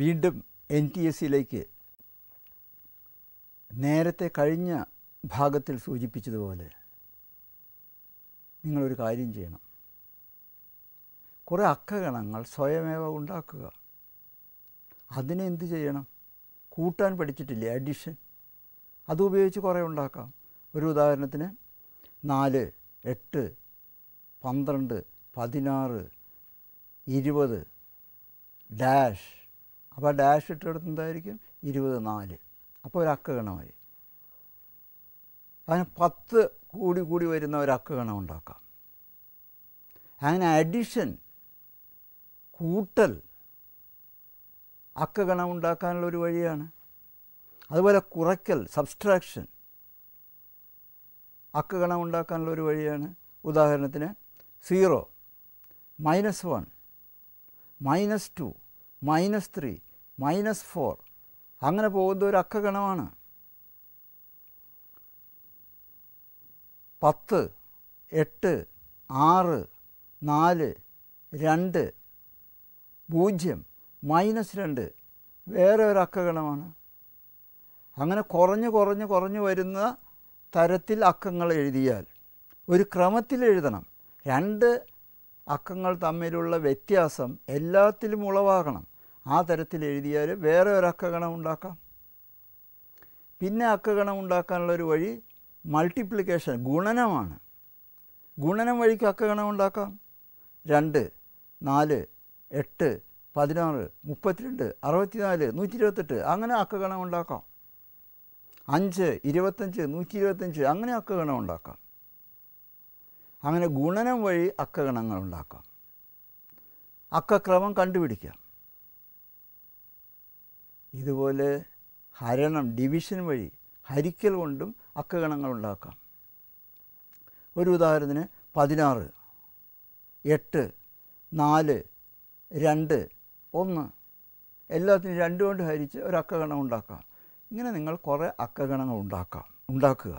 വീണ്ടും N T S സിയിലേക്ക് നേരത്തെ കഴിഞ്ഞ ഭാഗത്തിൽ സൂചിപ്പിച്ചതുപോലെ നിങ്ങളൊരു കാര്യം ചെയ്യണം കുറേ അക്കഗണങ്ങൾ സ്വയമേവ ഉണ്ടാക്കുക അതിനെ ചെയ്യണം കൂട്ടാൻ പഠിച്ചിട്ടില്ലേ അഡിഷൻ അതുപയോഗിച്ച് കുറേ ഉണ്ടാക്കാം ഒരു ഉദാഹരണത്തിന് നാല് എട്ട് പന്ത്രണ്ട് പതിനാറ് ഇരുപത് ഡാഷ് അപ്പോൾ ഡാഷ് ഇട്ടെടുത്ത് എന്തായിരിക്കും ഇരുപത് നാല് അപ്പോൾ ഒരു അക്ക ഗണമായി അങ്ങനെ പത്ത് കൂടി കൂടി വരുന്ന ഒരു അക്ക ഗണം ഉണ്ടാക്കാം അങ്ങനെ അഡിഷൻ കൂട്ടൽ അക്ക ഗണം ഉണ്ടാക്കാനുള്ള ഒരു വഴിയാണ് അതുപോലെ കുറയ്ക്കൽ സബ്സ്ട്രാക്ഷൻ അക്ക ഗണം ഉണ്ടാക്കാനുള്ള ഒരു വഴിയാണ് ഉദാഹരണത്തിന് zero minus one minus two minus three minus four അങ്ങനെ പോകുന്ന ഒരു അക്കഗണമാണ് പത്ത് എട്ട് ആറ് നാല് രണ്ട് പൂജ്യം മൈനസ് രണ്ട് വേറെ ഒരു അക്കഗണമാണ് അങ്ങനെ കുറഞ്ഞ് കുറഞ്ഞ് കുറഞ്ഞ് വരുന്ന തരത്തിൽ അക്കങ്ങൾ എഴുതിയാൽ ഒരു ക്രമത്തിൽ എഴുതണം രണ്ട് അക്കങ്ങൾ തമ്മിലുള്ള വ്യത്യാസം എല്ലാത്തിലും ഉളവാകണം ആ തരത്തിൽ എഴുതിയാൽ വേറെ ഒരു അക്കഗണം ഉണ്ടാക്കാം പിന്നെ അക്കഗണം ഉണ്ടാക്കാനുള്ളൊരു വഴി മൾട്ടിപ്ലിക്കേഷൻ ഗുണനമാണ് ഗുണനം വഴിക്ക് അക്കഗണം ഉണ്ടാക്കാം രണ്ട് നാല് എട്ട് പതിനാറ് മുപ്പത്തിരണ്ട് അറുപത്തിനാല് നൂറ്റി ഇരുപത്തെട്ട് അങ്ങനെ അക്കഗണം ഉണ്ടാക്കാം അഞ്ച് ഇരുപത്തഞ്ച് നൂറ്റി ഇരുപത്തഞ്ച് അങ്ങനെ അക്കഗണം ഉണ്ടാക്കാം അങ്ങനെ ഗുണനം വഴി അക്കഗണങ്ങൾ ഉണ്ടാക്കാം അക്കക്രമം കണ്ടുപിടിക്കാം ഇതുപോലെ ഹരണം ഡിവിഷൻ വഴി ഹരിക്കൽ കൊണ്ടും അക്കഗണങ്ങൾ ഉണ്ടാക്കാം ഒരു ഉദാഹരണത്തിന് പതിനാറ് എട്ട് നാല് രണ്ട് ഒന്ന് എല്ലാത്തിനും രണ്ട് കൊണ്ട് ഹരിച്ച് ഒരു അക്കഗണം ഉണ്ടാക്കാം ഇങ്ങനെ നിങ്ങൾ കുറേ അക്കഗണങ്ങൾ ഉണ്ടാക്കാം ഉണ്ടാക്കുക